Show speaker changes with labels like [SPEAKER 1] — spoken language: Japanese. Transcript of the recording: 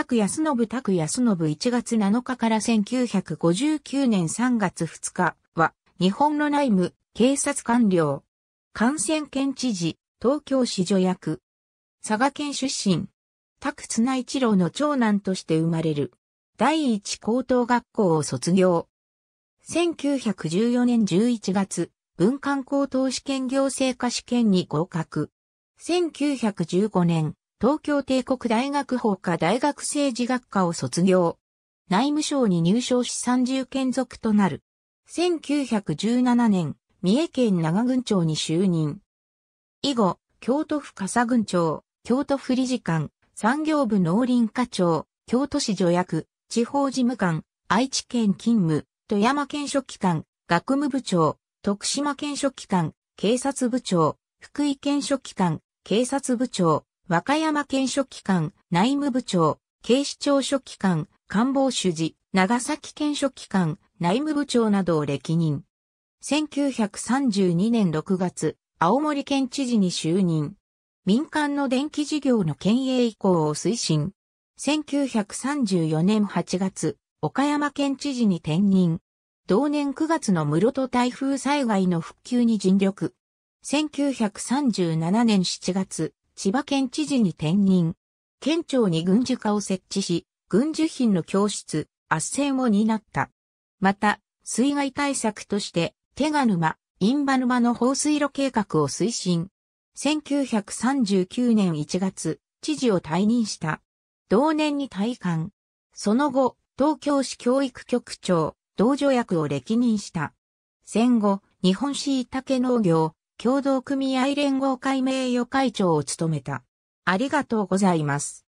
[SPEAKER 1] 拓康信拓康信1月7日から1959年3月2日は、日本の内務、警察官僚、感染県知事、東京市助役、佐賀県出身、拓綱一郎の長男として生まれる、第一高等学校を卒業。1914年11月、文官高等試験行政科試験に合格。1915年、東京帝国大学法科大学政治学科を卒業。内務省に入省し30県属となる。1917年、三重県長郡町に就任。以後、京都府笠郡町、京都府理事官、産業部農林課長、京都市助役、地方事務官、愛知県勤務、富山県書記官、学務部長、徳島県書記官、警察部長、福井県書記官、警察部長、和歌山県書記官、内務部長、警視庁書記官、官房主事、長崎県書記官、内務部長などを歴任。1932年6月、青森県知事に就任。民間の電気事業の県営移行を推進。1934年8月、岡山県知事に転任。同年9月の室戸台風災害の復旧に尽力。1937年7月、千葉県知事に転任。県庁に軍需課を設置し、軍需品の教室、圧政を担った。また、水害対策として、手賀沼、印馬沼の放水路計画を推進。1939年1月、知事を退任した。同年に退官。その後、東京市教育局長、同条役を歴任した。戦後、日本市竹農業、協同組合連合会名誉会長を務めた。ありがとうございます。